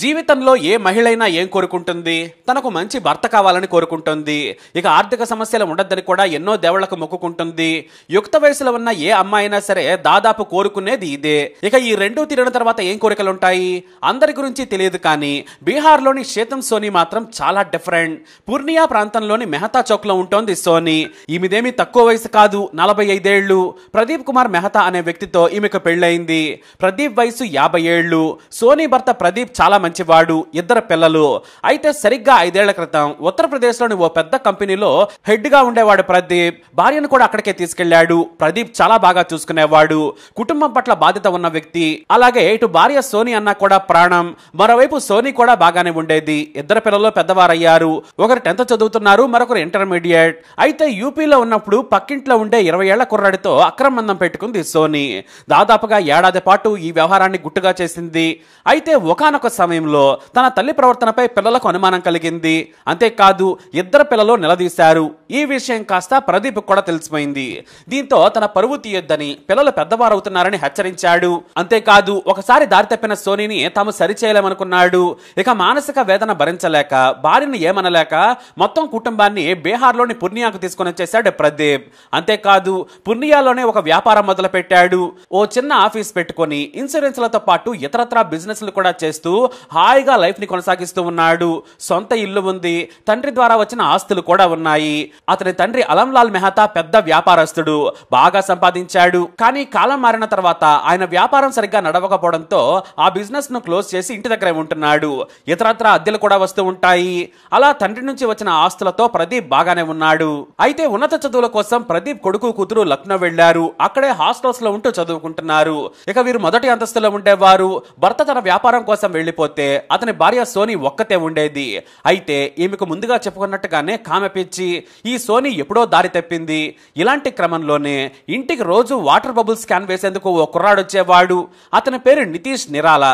జీవితంలో ఏ మహిళైనా ఏం కోరుకుంటుంది తనకు మంచి భర్త కావాలని కోరుకుంటుంది ఇక ఆర్థిక సమస్యలు ఉండద్దని కూడా ఎన్నో దేవుళ్లకు మొక్కుకుంటుంది యుక్త వయసులో ఉన్న ఏ అమ్మాయి అయినా సరే దాదాపు కోరుకునేది ఇదే ఇక ఈ రెండూ తిరిగిన తర్వాత ఏం కోరికలు ఉంటాయి అందరి గురించి తెలియదు కానీ బీహార్లోని శేతం సోని మాత్రం చాలా డిఫరెంట్ పూర్ణియా ప్రాంతంలోని మెహతా చౌక్లో ఉంటోంది సోని ఈమెదేమీ తక్కువ వయసు కాదు నలభై ఐదేళ్లు ప్రదీప్ కుమార్ మెహతా అనే వ్యక్తితో ఈమెకు పెళ్ళయింది ప్రదీప్ వయసు యాభై ఏళ్లు సోని భర్త ప్రదీప్ చాలా మంచివాడు ఇద్దరు పిల్లలు అయితే సరిగ్గా ఐదేళ్ల క్రితం ఉత్తరప్రదేశ్లోని ఓ పెద్ద కంపెనీలో హెడ్గా ఉండేవాడు ప్రదీప్ భార్యను కూడా అక్కడికే తీసుకెళ్లాడు ప్రదీప్ చాలా బాగా చూసుకునేవాడు కుటుంబం పట్ల బాధ్యత ఉన్న వ్యక్తి అలాగే ఇటు భార్య సోని అన్న కూడా ప్రాణం మరోవైపు సోని కూడా బాగానే ఉండేది ఇద్దరు పిల్లలు పెద్దవారయ్యారు ఒకరు టెన్త్ చదువుతున్నారు మరొకరు ఇంటర్మీడియట్ అయితే యూపీలో ఉన్నప్పుడు పక్కింట్లో ఉండే ఇరవై ఏళ్ల కుర్రాడితో అక్రమందం పెట్టుకుంది సోని దాదాపుగా ఏడాది పాటు ఈ వ్యవహారాన్ని గుట్టుగా చేసింది అయితే ఒకనొక సమయం సమయంలో తన తల్లి ప్రవర్తనపై పిల్లలకు అనుమానం కలిగింది అంతేకాదు ఇద్దరు పిల్లలు నిలదీశారు ఈ విషయం కాస్త ప్రదీప్ కూడా తెలిసిపోయింది దీంతో తన పరువు తీయొద్దని పిల్లలు పెద్దవారవుతున్నారని హెచ్చరించాడు అంతేకాదు ఒకసారి దారి తప్పిన సోనీని తాము సరిచేయలేమనుకున్నాడు ఇక మానసిక వేదన భరించలేక భార్యను ఏమనలేక మొత్తం కుటుంబాన్ని బీహార్లోని పూర్ణియాకు తీసుకుని వచ్చేశాడు ప్రదీప్ అంతేకాదు పుణ్యాలోనే ఒక వ్యాపారం మొదలుపెట్టాడు ఓ చిన్న ఆఫీస్ పెట్టుకుని ఇన్సూరెన్స్లతో పాటు ఇతరత్రా బిజినెస్లు కూడా చేస్తూ హాయిగా లైఫ్ని కొనసాగిస్తూ ఉన్నాడు సొంత ఇల్లు ఉంది తండ్రి ద్వారా వచ్చిన ఆస్తులు కూడా ఉన్నాయి అతని తండ్రి అలంలాల్ మెహతా పెద్ద వ్యాపారస్తుడు బాగా సంపాదించాడు కానీ కాలం మారిన తర్వాత ఆయన వ్యాపారం సరిగ్గా నడవకపోవడంతో ఆ బిజినెస్ ను క్లోజ్ చేసి ఇంటి దగ్గర ఉంటున్నాడు ఇతరత్ర అద్దెలు కూడా వస్తూ ఉంటాయి అలా తండ్రి నుంచి వచ్చిన ఆస్తులతో ప్రదీప్ బాగానే ఉన్నాడు అయితే ఉన్నత చదువుల కోసం ప్రదీప్ కొడుకు కూతురు లక్నో వెళ్లారు అక్కడే హాస్టల్స్ లో ఉంటూ చదువుకుంటున్నారు ఇక వీరు మొదటి అంతస్తులో ఉండేవారు భర్త తన వ్యాపారం కోసం వెళ్లిపోతే లేకపోతే అతని భార్య సోనీ ఒక్కతే ఉండేది అయితే ఈమెకు ముందుగా చెప్పుకున్నట్టుగానే కామె పిచ్చి ఈ సోనీ ఎప్పుడో దారి తప్పింది ఇలాంటి క్రమంలోనే ఇంటికి రోజు వాటర్ బబుల్ స్కాన్ వేసేందుకు ఓ కుర్రాడు వచ్చేవాడు అతని పేరు నితీష్ నిరాల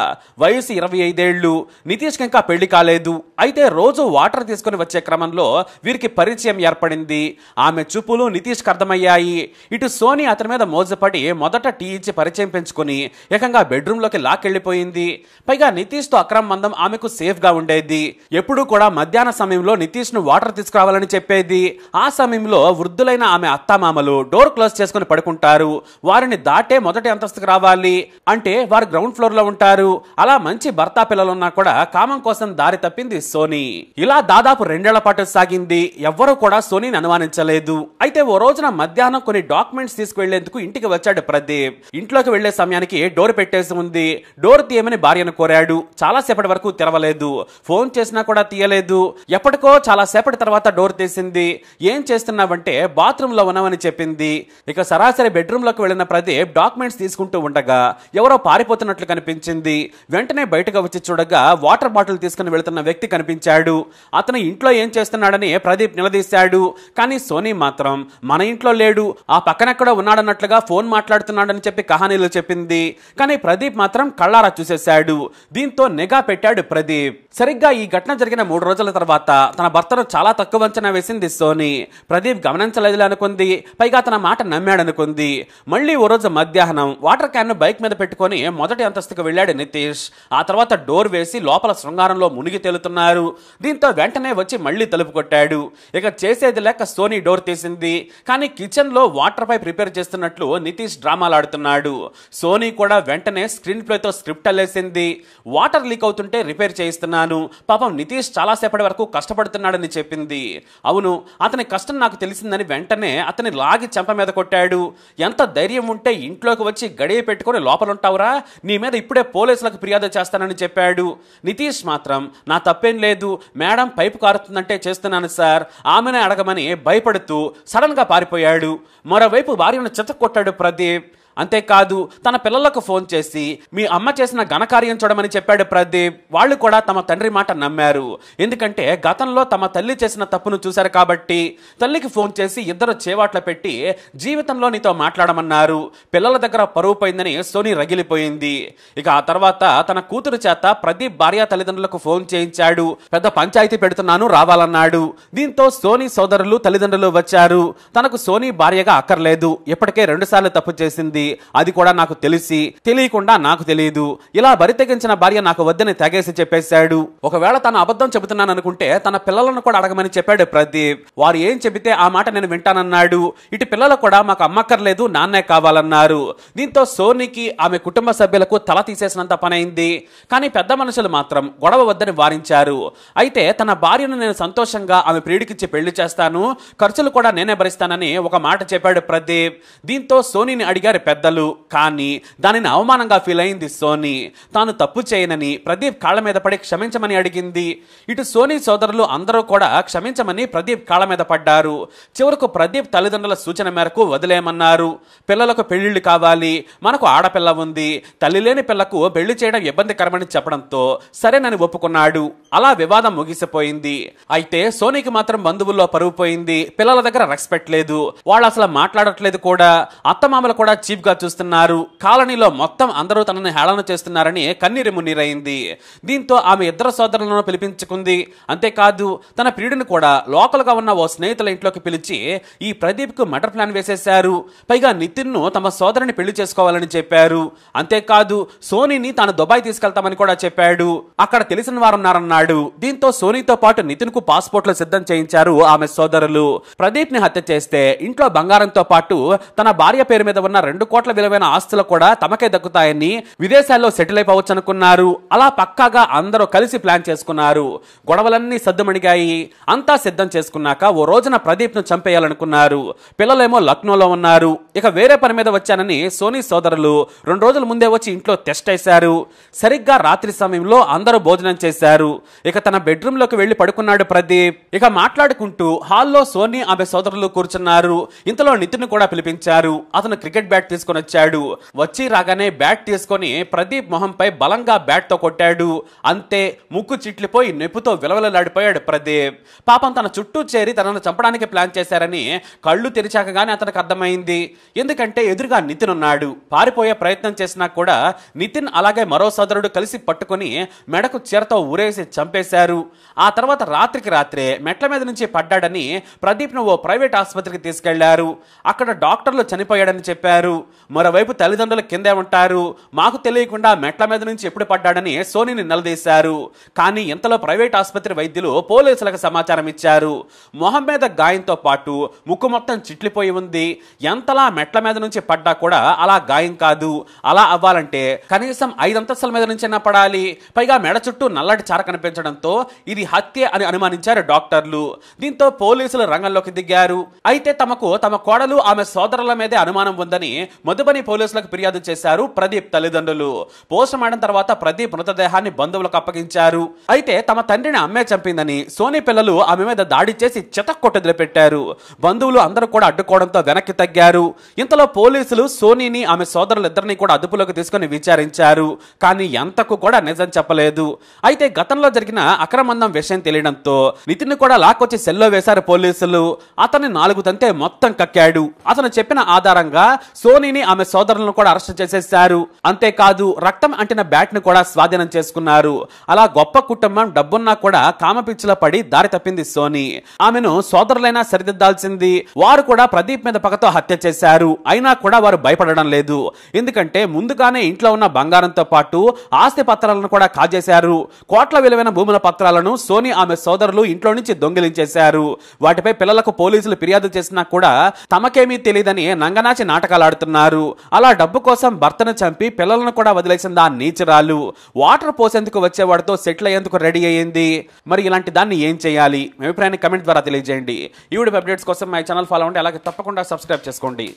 వయసు ఇరవై ఐదేళ్లు నితీష్ ఇంకా పెళ్లి కాలేదు అయితే రోజు వాటర్ తీసుకుని వచ్చే క్రమంలో వీరికి పరిచయం ఏర్పడింది ఆమె చూపులు కి అర్థమయ్యాయి ఇటు సోనీ అతని మీద మోజపడి మొదట టీ ఇచ్చి పరిచయం పెంచుకుని ఏకంగా బెడ్రూమ్ లోకి లాక్కెళ్ళిపోయింది పైగా నితీష్ తో అక్రమ్ మందం ఆమెకు గా ఉండేది ఎప్పుడు కూడా మధ్యాహ్న సమయంలో నితీష్ ను వాటర్ తీసుకురావాలని చెప్పేది ఆ సమయంలో వృద్ధులైన ఆమె అత్తామామలు డోర్ క్లోజ్ చేసుకుని పడుకుంటారు వారిని దాటే మొదటి అంతస్తుకు రావాలి అంటే వారు గ్రౌండ్ ఫ్లోర్ లో ఉంటారు అలా మంచి భర్త పిల్లలున్నా కూడా కామం కోసం దారి తప్పింది సోనీ ఇలా దాదాపు రెండేళ్ల పాటు సాగింది ఎవ్వరూ కూడా సోనీని అనుమానించలేదు అయితే ఓ రోజున మధ్యాహ్నం కొన్ని డాక్యుమెంట్స్ తీసుకువెళ్లేందుకు ఇంటికి వచ్చాడు ప్రదీప్ ఇంట్లోకి వెళ్లే సమయానికి డోర్ పెట్టేసి ఉంది డోర్ తీయమని భార్యను కోరాడు చాలాసేపటి వరకు తెరవలేదు ఫోన్ చేసినా కూడా తీయలేదు ఎప్పటికో చాలాసేపటి తర్వాత డోర్ తీసింది ఏం చేస్తున్నావంటే బాత్రూంలో ఉన్నామని చెప్పింది ఇక సరాసరి బెడ్రూమ్లోకి వెళ్ళిన ప్రదీప్ డాక్యుమెంట్స్ తీసుకుంటూ ఉండగా ఎవరో పారిపోతున్నట్లు కనిపించింది వెంటనే బయటకు వచ్చి చూడగా వాటర్ బాటిల్ తీసుకుని వెళుతున్న వ్యక్తి కనిపించాడు అతను ఇంట్లో ఏం చేస్తున్నాడని ప్రదీప్ నిలదీశాడు కానీ సోనీ మాత్రం మన ఇంట్లో లేడు ఆ పక్కనెక్కడ ఉన్నాడన్నట్లుగా ఫోన్ మాట్లాడుతున్నాడని చెప్పి కహానీలు చెప్పింది కానీ ప్రదీప్ మాత్రం కళ్ళారా చూసేశాడు దీంతో నిఘా పెట్టాడు ప్రదీప్ సరిగ్గా ఈ ఘటన జరిగిన మూడు రోజుల తర్వాత తన భర్తను చాలా తక్కువ అంచనా వేసింది సోని ప్రదీప్ గమనించలేదు అనుకుంది పైగా తన మాట నమ్మాడనుకుంది మళ్ళీ ఓ రోజు మధ్యాహ్నం వాటర్ క్యాన్ను బైక్ మీద పెట్టుకొని మొదటి అంతస్తుకు వెళ్ళాడు నితీష్ ఆ తర్వాత డోర్ వేసి లోపల శృంగారంలో మునిగి తేలుతున్నారు దీంతో వెంటనే వచ్చి మళ్ళీ తలుపు కొట్టాడు ఇక చేసేది లేక సోని డోర్ తీసింది కానీ కిచెన్ లో వాటర్ పై ప్రిపేర్ చేస్తున్నట్లు నితీష్ డ్రామాలాడుతున్నాడు సోనీ కూడా వెంటనే స్క్రీన్ ప్లేతో స్క్రిప్ట్ అల్లేసింది వాటర్ వాటర్ లీక్ అవుతుంటే రిపేర్ చేయిస్తున్నాను పాపం నితీష్ చాలాసేపటి వరకు కష్టపడుతున్నాడని చెప్పింది అవును అతని కష్టం నాకు తెలిసిందని వెంటనే అతని లాగి చెంప మీద కొట్టాడు ఎంత ధైర్యం ఉంటే ఇంట్లోకి వచ్చి గడియ పెట్టుకొని లోపలుంటావురా నీ మీద ఇప్పుడే పోలీసులకు ఫిర్యాదు చేస్తానని చెప్పాడు నితీష్ మాత్రం నా తప్పేం లేదు మేడం పైపు కారుతుందంటే చేస్తున్నాను సార్ ఆమెనే అడగమని భయపడుతూ సడన్గా పారిపోయాడు మరోవైపు భార్యను కొట్టాడు ప్రదీప్ అంతేకాదు తన పిల్లలకు ఫోన్ చేసి మీ అమ్మ చేసిన ఘనకార్యం చూడమని చెప్పాడు ప్రదీప్ వాళ్ళు కూడా తమ తండ్రి మాట నమ్మారు ఎందుకంటే గతంలో తమ తల్లి చేసిన తప్పును చూశారు కాబట్టి తల్లికి ఫోన్ చేసి ఇద్దరు చేవాట్ల పెట్టి జీవితంలో నీతో మాట్లాడమన్నారు పిల్లల దగ్గర పరువు పోయిందని సోనీ రగిలిపోయింది ఇక ఆ తర్వాత తన కూతురు చేత ప్రదీప్ భార్య తల్లిదండ్రులకు ఫోన్ చేయించాడు పెద్ద పంచాయతీ పెడుతున్నాను రావాలన్నాడు దీంతో సోనీ సోదరులు తల్లిదండ్రులు వచ్చారు తనకు సోనీ భార్యగా అక్కర్లేదు ఇప్పటికే రెండుసార్లు తప్పు చేసింది అది కూడా నాకు తెలిసి తెలియకుండా నాకు తెలియదు ఇలా బరితెగించిన భార్య నాకు వద్దని తెగేసి చెప్పేశాడు ఒకవేళ తన అబద్ధం చెబుతున్నాను అనుకుంటే తన పిల్లలను కూడా అడగమని చెప్పాడు ప్రదీప్ వారు ఏం చెబితే ఆ మాట నేను వింటానన్నాడు ఇటు పిల్లలు కూడా మాకు అమ్మక్కర్లేదు నాన్నే కావాలన్నారు దీంతో సోనికి ఆమె కుటుంబ సభ్యులకు తల తీసేసినంత పనైంది కానీ పెద్ద మనుషులు మాత్రం గొడవ వద్దని వారించారు అయితే తన భార్యను నేను సంతోషంగా ఆమె ప్రీడికిచ్చి పెళ్లి చేస్తాను ఖర్చులు కూడా నేనే భరిస్తానని ఒక మాట చెప్పాడు ప్రదీప్ దీంతో సోనీని అడిగారు పెద్దలు కానీ దానిని అవమానంగా ఫీల్ అయింది సోనీ తాను తప్పు చేయనని ప్రదీప్ కాళ్ళ మీద పడి క్షమించమని అడిగింది ఇటు సోనీ సోదరులు అందరూ కూడా క్షమించమని ప్రదీప్ కాళ్ళ మీద పడ్డారు చివరకు ప్రదీప్ తల్లిదండ్రుల సూచన మేరకు వదిలేయమన్నారు పిల్లలకు పెళ్లిళ్ళు కావాలి మనకు ఆడపిల్ల ఉంది తల్లి లేని పిల్లకు పెళ్లి చేయడం ఇబ్బందికరమని చెప్పడంతో సరేనని ఒప్పుకున్నాడు అలా వివాదం ముగిసిపోయింది అయితే సోనీకి మాత్రం బంధువుల్లో పరువు పోయింది పిల్లల దగ్గర రెస్పెక్ట్ లేదు వాళ్ళు అసలు మాట్లాడట్లేదు కూడా అత్తమామలు కూడా చీప్ గా చూస్తున్నారు కాలనీలో మొత్తం అందరూ తనని హేళన చేస్తున్నారని కన్నీరు మున్నీరైంది దీంతో ఆమె ఇద్దరు సోదరులను పిలిపించుకుంది అంతేకాదు తన ప్రియుడిని కూడా లోకల్ గా ఉన్న ఓ స్నేహితుల ఇంట్లోకి పిలిచి ఈ ప్రదీప్ కు మటర్ ప్లాన్ వేసేశారు పైగా నితిన్ ను తమ సోదరుని పెళ్లి చేసుకోవాలని చెప్పారు అంతేకాదు సోనీని తాను దుబాయ్ తీసుకెళ్తామని కూడా చెప్పాడు అక్కడ తెలిసిన వారున్నారన్నాడు దీంతో సోనీతో పాటు నితిన్ కు పాస్పోర్ట్లు సిద్ధం చేయించారు ఆమె సోదరులు ప్రదీప్ ని హత్య చేస్తే ఇంట్లో బంగారంతో పాటు తన భార్య పేరు మీద ఉన్న రెండు కోట్ల విలువైన ఆస్తులు కూడా తమకే దక్కుతాయని విదేశాల్లో సెటిల్ అయిపోవచ్చు అనుకున్నారు అలా పక్కాగా అందరూ కలిసి ప్లాన్ చేసుకున్నారు గొడవలన్నీ సద్దుమణిగాయి అంతా సిద్ధం చేసుకున్నాక ఓ రోజున ప్రదీప్ ను చంపేయాలనుకున్నారు పిల్లలేమో లక్నోలో ఉన్నారు ఇక వేరే పని మీద వచ్చానని సోనీ సోదరులు రెండు రోజుల ముందే వచ్చి ఇంట్లో టెస్ట్ వేశారు సరిగ్గా రాత్రి సమయంలో అందరూ భోజనం చేశారు ఇక తన లోకి వెళ్ళి పడుకున్నాడు ప్రదీప్ ఇక మాట్లాడుకుంటూ హాల్లో సోనీ ఆమె సోదరులు కూర్చున్నారు ఇంతలో నితిన్ కూడా పిలిపించారు అతను క్రికెట్ బ్యాట్ తీసుకు తీసుకుని వచ్చాడు వచ్చి రాగానే బ్యాట్ తీసుకొని ప్రదీప్ మొహంపై బలంగా బ్యాట్ తో కొట్టాడు అంతే ముక్కు చిట్లిపోయి నెప్పుతో విలవలలాడిపోయాడు ప్రదీప్ పాపం తన చుట్టూ చేరి తనను చంపడానికి ప్లాన్ చేశారని కళ్ళు తెరిచాకగానే అతనికి అర్థమైంది ఎందుకంటే ఎదురుగా నితిన్ ఉన్నాడు పారిపోయే ప్రయత్నం చేసినా కూడా నితిన్ అలాగే మరో సోదరుడు కలిసి పట్టుకుని మెడకు చీరతో ఊరేసి చంపేశారు ఆ తర్వాత రాత్రికి రాత్రే మెట్ల మీద నుంచి పడ్డాడని ప్రదీప్ను ఓ ప్రైవేట్ ఆసుపత్రికి తీసుకెళ్లారు అక్కడ డాక్టర్లు చనిపోయాడని చెప్పారు మరోవైపు తల్లిదండ్రులు ఉంటారు మాకు తెలియకుండా మెట్ల మీద నుంచి ఎప్పుడు పడ్డాడని సోనీని నిలదీశారు కానీ ఇంతలో ప్రైవేట్ ఆసుపత్రి వైద్యులు పోలీసులకు సమాచారం ఇచ్చారు మొహం మీద గాయంతో పాటు ముక్కు మొత్తం చిట్లిపోయి ఉంది ఎంతలా మెట్ల మీద నుంచి పడ్డా కూడా అలా గాయం కాదు అలా అవ్వాలంటే కనీసం ఐదు అంతస్తుల మీద నుంచైనా పడాలి పైగా మెడ చుట్టూ నల్లటి చార కనిపించడంతో ఇది హత్య అని అనుమానించారు డాక్టర్లు దీంతో పోలీసులు రంగంలోకి దిగారు అయితే తమకు తమ కోడలు ఆమె సోదరుల మీదే అనుమానం ఉందని మధుబని పోలీసులకు ఫిర్యాదు చేశారు ప్రదీప్ తల్లిదండ్రులు పోస్టుమార్టం తర్వాత ప్రదీప్ మృతదేహాన్ని బంధువులకు అప్పగించారు అయితే తమ తండ్రిని అమ్మే చంపిందని సోని పిల్లలు ఆమె మీద దాడి చేసి చితక్కొట్టదిలో పెట్టారు బంధువులు అందరూ కూడా అడ్డుకోవడంతో వెనక్కి తగ్గారు ఇంతలో పోలీసులు సోనీని ఆమె సోదరులిద్దరిని కూడా అదుపులోకి తీసుకుని విచారించారు కానీ ఎంతకు కూడా నిజం చెప్పలేదు అయితే గతంలో జరిగిన అక్రమందం విషయం తెలియడంతో నితిన్ కూడా లాక్కొచ్చి సెల్లో వేశారు పోలీసులు అతన్ని నాలుగు తంతే మొత్తం కక్కాడు అతను చెప్పిన ఆధారంగా సోని ధోనిని ఆమె సోదరులను కూడా అరెస్ట్ చేసేశారు అంతేకాదు రక్తం అంటిన బ్యాట్ ను కూడా స్వాధీనం చేసుకున్నారు అలా గొప్ప కుటుంబం డబ్బున్నా కూడా కామపిచ్చిలో పడి దారి తప్పింది సోని ఆమెను సోదరులైనా సరిదిద్దాల్సింది వారు కూడా ప్రదీప్ మీద పగతో హత్య చేశారు అయినా కూడా వారు భయపడడం లేదు ఎందుకంటే ముందుగానే ఇంట్లో ఉన్న బంగారంతో పాటు ఆస్తి పత్రాలను కూడా కాజేశారు కోట్ల విలువైన భూముల పత్రాలను సోని ఆమె సోదరులు ఇంట్లో నుంచి దొంగిలించేశారు వాటిపై పిల్లలకు పోలీసులు ఫిర్యాదు చేసినా కూడా తమకేమీ తెలియదని నంగనాచి ఆడుతున్నారు చేసుకున్నారు అలా డబ్బు కోసం భర్తను చంపి పిల్లలను కూడా వదిలేసింది ఆ నీచరాలు వాటర్ పోసేందుకు వచ్చేవాడితో సెటిల్ అయ్యేందుకు రెడీ అయ్యింది మరి ఇలాంటి దాన్ని ఏం చేయాలి మీ అభిప్రాయాన్ని కమెంట్ ద్వారా తెలియజేయండి ఈ వీడియో అప్డేట్స్ కోసం మా ఛానల్ ఫాలో అంటే అలాగే తప్పకుండా సబ్స్క్రైబ్ చేసుకోండి